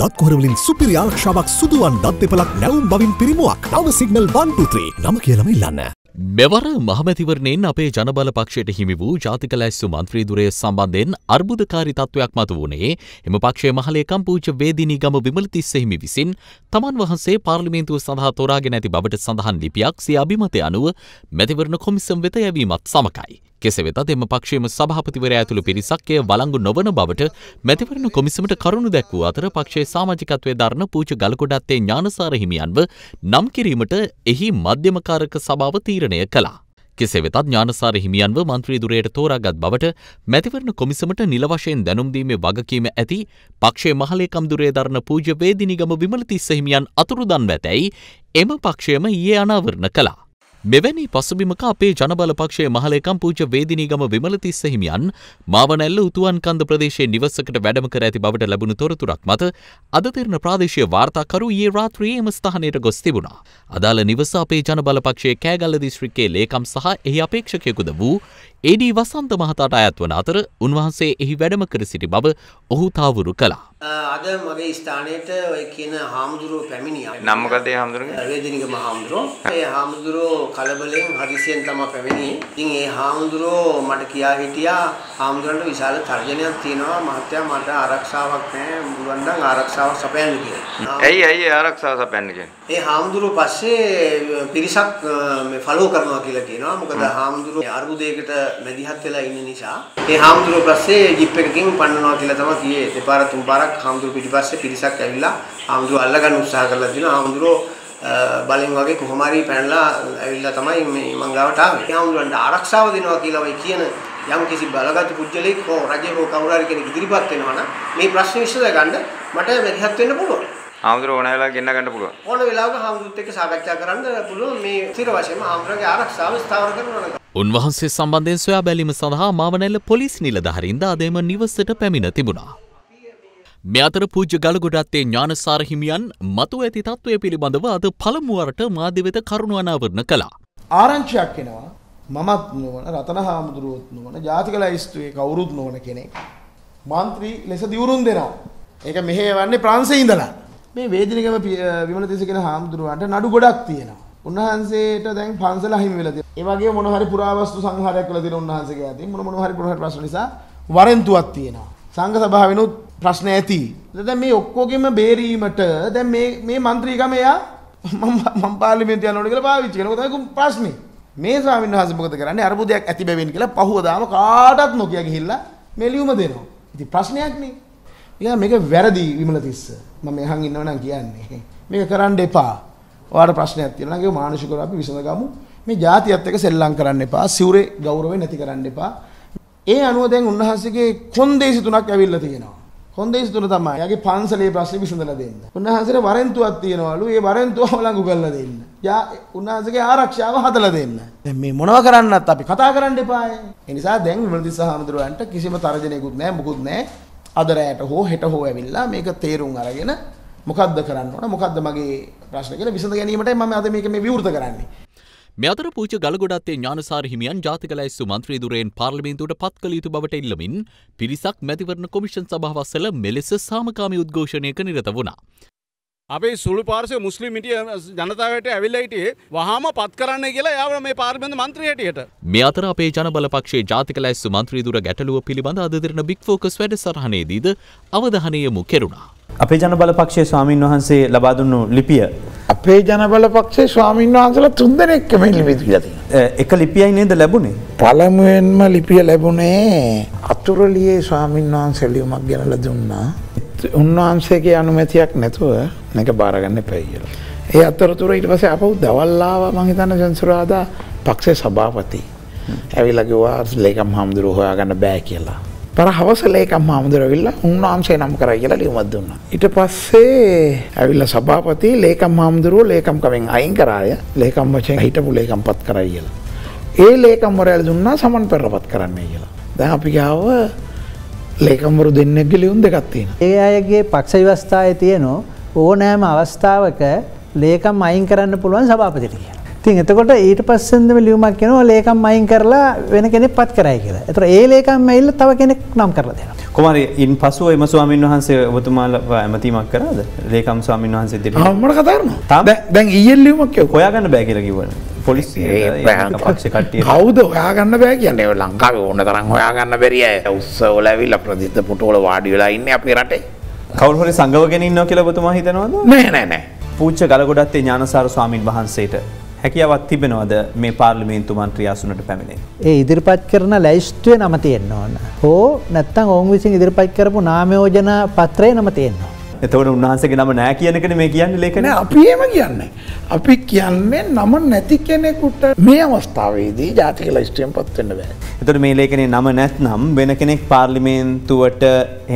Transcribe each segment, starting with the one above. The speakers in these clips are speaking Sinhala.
දත්කොරවලින් සුපිරි ආරක්ෂාවක් සුදුවන් දත් දෙපලක් නැවුම් බවින් පිරිමුවක් නව සිගනල් 123 නම කියලම ඉල්ලන්න. මෙවර මහමැතිවරණයෙන් අපේ ජනබල පක්ෂයට හිමි වූ ජාතික ලැස්තු මන්ත්‍රීදුරය සම්බන්ධයෙන් අර්බුදකාරී තත්ත්වයක් මතු වුණේ එම පක්ෂයේ මහලේ කම්පූච වේදිනී ගම විමලතිස්ස හිමි විසින් තමන් වහන්සේ පාර්ලිමේන්තුව සඳහා තෝරාගෙන ඇති බවට සඳහන් ලිපියක් සිය අභිමතය අනුව මැතිවරණ කොමිසම් වෙත යැවීමත් සමකයි. කෙසේ වෙතත් එම පක්ෂයේම සභාපතිවරයා ඇතුළු පිරිසක් එය වළංගු නොවන බවට මැතිවරණ කොමිසමට කරුණු දැක්වූ අතර පක්ෂයේ සමාජිකත්වයේ දරන පූජ ගලකොඩත්තේ ඥානසාර හිමියන්ව නම් කිරීමට එහි මධ්‍යමකාරක සභාව තීරණය කළා. කෙසේ වෙතත් ඥානසාර හිමියන්ව මන්ත්‍රීදුරයට තෝරාගත් බවට මැතිවරණ කොමිසමට නිල වශයෙන් දැනුම්දීමේ වගකීම ඇති පක්ෂයේ මහලේකම්දුරේ දරන පූජ්‍ය වේදිනිගම විමලතිස්ස හිමියන් අතුරුදන්ව ඇතැයි එම පක්ෂයම ඊයේ අනාවරණ කළා. මෙවැනි පසුබිමක අපේ ජනබල පක්ෂයේ මහලේකම් පූජ්‍ය වේදිනීගම විමලතිස්ස හිමියන් මාවනැල්ල උතුවන් කන්ද ප්‍රදේශයේ නිවසකට වැඩම කර ඇති බවට ලැබුණු තොරතුරක් මත අද තෙරණ ප්‍රාදේශීය වාර්තාකරු ඊයේ රාත්‍රියේ එම ස්ථානයට ගොස් තිබුණා. අදාළ නිවස අපේ ජනබල පක්ෂයේ කෑගල්ල දිස්ත්‍රික්කයේ ලේකම් සහ එහි අපේක්ෂකයෙකුද වූ AD වසන්ත මහතාට අයත් වන අතර උන්වහන්සේ එහි වැඩම කර සිටි බව ඔහු තවුරු කළා. අද මගේ ස්ථානයට ඔය කියන හාමුදුරුවෝ පැමිණියා. නම් මොකද ඒ හාමුදුරුවෝ? වේදිනිගම හාමුදුරුවෝ. ඒ හාමුදුරුවෝ කලබලෙන් හදිසියෙන් තමයි පැමිණියේ. ඉතින් ඒ හාමුදුරුවෝ මට කියා හිටියා හාමුදුරන්ට විශාල තර්ජනයක් තියෙනවා මහත්තයා මට ආරක්ෂාවක් නැහැ මුලුවන් නම් ආරක්ෂාවක් සපයන්න කියලා. ඇයි ඇයි ආරක්ෂාව සපයන්න කියන්නේ? ඒ හාමුදුරුවෝ පස්සේ පිරිසක් මේ ෆලෝ කරනවා කියලා කියනවා. මොකද හාමුදුරුවෝ අර්බුදයකට මැදිහත් වෙලා ඉන්න නිසා ඒ හාමුදුරුවෝ පස්සේ ජිප් එකකින් පන්නනවා කියලා තමයි කියේ. දෙපාර තුන් පාරක් හාමුදුරුවෝ පිටිපස්සේ පිරිසක් ඇවිල්ලා හාමුදුරුවෝ අල්ලගන්න උත්සාහ කරලා දිනවා. හාමුදුරුවෝ බලෙන් වගේ කොහොම හරි පැනලා ඇවිල්ලා තමයි මේ මංගලාවට ආවේ. හාමුදුරුවන්ට ආරක්ෂාව දෙනවා කියලා වයි කියන යම් කිසි බලගත් පුජ්‍යලෙක් හෝ රජේ හෝ කවුරු හරි කෙනෙක් ඉදිරිපත් වෙනවා නම් මේ ප්‍රශ්නේ විසඳ ගන්න මට මැදිහත් වෙන්න පුළුවන්. ආම්දුර ඕන වෙලාවක ගෙන්න ගන්න පුළුවන්. ඕන වෙලාවක ආම්දුරත් එක්ක සාකච්ඡා කරන්න පුළුවන් මේ ස්ථිර වශයෙන්ම ආම්දුරගේ ආරක්ෂාව ස්ථාවර කරනවා නම් උන්වහන්සේ සම්බන්ධයෙන් සොයා බැලීම සඳහා මාවනැල්ල පොලිස් නිලධහරින්ද අදේම නිවසට පැමිණ තිබුණා. මේ අතර පූජ්‍ය ගලගොඩත්තේ ඥානසාර හිමියන් මතු ඇති තත්ත්වය පිළිබඳව අද පළමුුවරට මාධ්‍යවෙත කරුණු අනාවරණ කළා. ආරංචියක් එෙනවා මමත් නුවන රතන හාමුදුරුවත් නුවන ජාතිකල යිස්තුවේ කවුරුත් නොවන කෙනෙක්. මන්ත්‍රී ලෙස දියවරුන් දෙනවා. ඒක මෙහේ වන්නේ ප්‍රාන්සේ ඉඳලා. මේ වේදිනිකම විමල තිසකෙන හාමුදුරුවන්ට නඩු ගොඩක් තියෙනවා. උන්වහන්සේට දැන් පන්සල අහිමි වෙලා තියෙනවා. ඒ වගේ මොන හරි පුරාවස්තු සංහාරයක් වෙලා තියෙන උන්වහන්සේගේ අතින් මොන මොන හරි පුරාහරි ප්‍රශ්න නිසා වරෙන්තුවක් තියෙනවා. සංඝ සභාවෙනුත් ප්‍රශ්න ඇති. දැන් මේ ඔක්කොගෙම බේරීමට දැන් මේ මේ മന്ത്രിකම එයා මම මම පාර්ලිමේන්තුව යනකොට කියලා පාවිච්චි කරනවා. ඒක ප්‍රශ්නේ. මේ ස්වාමීන් වහන්සේ මොකද කරන්නේ? අරුබුදයක් ඇති බැවින් කියලා පහුවදාම කාටවත් නොකිය ගිහිල්ලා මේ ලියුම දෙනවා. ඉතින් ප්‍රශ්නයක් නේ. ඊළඟ මේක වැරදි විමලතිස්ස. මම එහන් ඉන්නව නම් කියන්නේ. මේක කරන්න එපා. ඔයාට ප්‍රශ්නයක් තියෙනවා නම් ඒක මානුෂිකව අපි විසඳගමු. මේ જાතියත් එක්ක සෙල්ලම් කරන්න එපා. සිවුරේ ගෞරවය නැති කරන්න එපා. ඒ අනුව දැන් උන්වහන්සේගේ කොන්දේසි තුනක් ඇවිල්ලා තියෙනවා. කොන්දේසි තුන තමයි. එයාගේ පන්සලේ ප්‍රශ්නේ විසඳලා දෙන්න. උන්වහන්සේට වරෙන්තුවක් තියෙනවලු. ඒ වරෙන්තුව වළංගු කරලා දෙන්න. යා උන්වහන්සේගේ ආරක්ෂාව හදලා දෙන්න. දැන් මේ මොනව කරන්නත් අපි කතා කරන්න එපායි. ඒ නිසා දැන් විමලදිස්ස හාමුදුරුවන්ට කිසිම තර්ජනයකුත් නැහැ, මොකුත් නැහැ. අද රැයට හෝ හෙට හෝ ඇවිල්ලා මේක තේරුම් අරගෙන මොකක්ද කරන්න ඕන මොකක්ද මගේ ප්‍රශ්න කියලා විසඳ ගැනීමට මම අද මේක මේ විවෘත කරන්නේ. මේ අතර පූජ ගලගොඩත්තේ ඥානසාර හිමියන් ජාතික ලැයිස්තු මන්ත්‍රී ධුරයෙන් පාර්ලිමේන්තුවට පත් කළ යුතු බවට ඉල්ලමින් පිරිසක් මැතිවරණ කොමිෂන් සභාව අසල මෙලෙස සාමකාමී උද්ඝෝෂණයක නිරත වුණා. අපේ සුළු පාර්සය මුස්ලිමිටිය ජනතාවට ඇවිල්ලයිටේ වහම පත් කරන්න කියලා යාව මේ පාර්මෙන්ද මන්ත්‍රයටයට මේ අතර අපේ ජනබලපක්ෂේ ජාතික ලැස්සු මන්ත්‍රීදුර ගැටලුව පිළිබඳ අද දෙරන බික්‍ෆෝකස් වැඩ සරහණයේදීද අවධානයමු කෙරුණා. අපේ ජනබලපක්ෂේ ස්වාමීන් වහන්සේ ලබා දුන්නු ලිපිය. අපේ ජනබලපක්ෂේ ස්වාමීන් වහන්සලා තුන්දෙනෙක්ක මේ ලිපි දීලා තියෙනවා. එක ලිපියයි නේද ලැබුණේ? පළමුවෙන්ම ලිපිය ලැබුණේ අතුරුලියේ ස්වාමීන් වහන්සේ ලියුමක් ගෙනලා දුන්නා. උන්වහන්සේගේ අනුමැතියක් නැතුව මේක බාරගන්න එපයි කියලා. ඒ අතරතුර ඊට පස්සේ අපව දවල් ආවා මං හිතන්නේ සෙන්සුරාදා පක්ෂේ සභාපති. ඇවිල්ලා කිව්වා ලේකම් හාමුදුරුවෝ හොයාගන්න බෑ කියලා. පර හවස ලේකම් හාමුදුරුවෝ උන්වහන්සේ නම් කරා කියලා ලියුමක් දුන්නා. ඊට පස්සේ ඇවිල්ලා සභාපති ලේකම් හාමුදුරුවෝ ලේකම් කමෙන් අයින් කරාය. ලේකම් වශයෙන් හිටපු ලේකම්පත් කරයි කියලා. ඒ ලේකම්වරයල දුන්නා සමන් පෙරපත් කරන්නයි කියලා. දැන් අපි ගාව ලේකම්වරු දෙන්නෙක්ගේ ලියුම් දෙකක් තියෙනවා. ඒ අයගේ පක්ෂ විවස්ථාවේ තියෙනවා ඕනෑම අවස්ථාවක ලේකම් අයින් කරන්න පුළුවන් සභාපතිට කියලා. ඉතින් එතකොට ඊට පස්සෙන්දම ලියුමක් කියනවා ලේකම් අයින් කරලා වෙන කෙනෙක් පත් කරයි කියලා. ඒතර ඒ ලේකම් ඇවිල්ලා තව කෙනෙක් නම් කරලා දෙනවා. කුමාරී ඉන් පසුව එම ස්වාමීන් වහන්සේ ඔබතුමාලා ඇමතීමක් කරාද? ලේකම් ස්වාමීන් වහන්සේ දෙපිට. ආ මම කතා කරනවා. දැන් ඊයේ ලියුමක් කියව. හොයාගන්න බෑ කියලා කිව්වනේ. පොලිසිකට්ටිය කවුද ඔයාගන්න බෑ කියන්නේ ලංකාව ඕන තරම් හොයාගන්න බැරිය උත්සවල ඇවිල්ලා ප්‍රතිත පුටෝල වාඩි වෙලා ඉන්නේ අපේ රටේ කවුරුහරි සංගවගෙන ඉන්නවා කියලා ඔබතුමා හිතනවද? නෑ නෑ නෑ. පූජ්‍ය ගලගොඩත්තේ ඥානසාර ස්වාමින් වහන්සේට හැකියාවක් තිබෙනවද මේ පාර්ලිමේන්තු මන්ත්‍රී ආසනට පැමිණෙන්න? ඒ ඉදිරිපත් කරන ලැයිස්තුවේ නම තියෙන්න ඕන. හෝ නැත්නම් ඔවුන් විසින් ඉදිරිපත් කරපු නාමයෝජන පත්‍රයේ නම තියෙන්න එතවට උන්වහන්සගේ නම නෑ කියනකන මේ කියන්න ලේකන අපියම කියන්න. අපි කියන්නේ නම නැති කෙනෙකුට මේ අවස්ථාවේදී ජාතික ලයිස්ට්‍රියම් පත්වෙන්න බෑ. එතට මේ ලේකනේ නම නැත් නම් වෙන කෙනෙක් පාර්ලිමේන්තුවට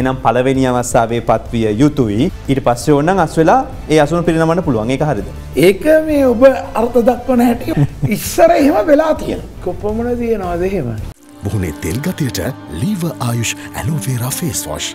එනම් පලවෙනි අවස්සාාවේ පත්විය යුතුයි ඊට පස්සේ ඔන්නන් අස් වෙලා ඒ අසුන පිරිනමට පුළුවන් එක හරිද. ඒක මේ ඔබ අර්ථ දක්වන හැටිය ඉස්සර එහෙම වෙලා තියෙන කොපමන තියෙනවාදහෙම. බොහුණේ තෙල් ගතියට ලීව ආයුෂ් ඇලෝවේරා ෆේස්වෝෂ්.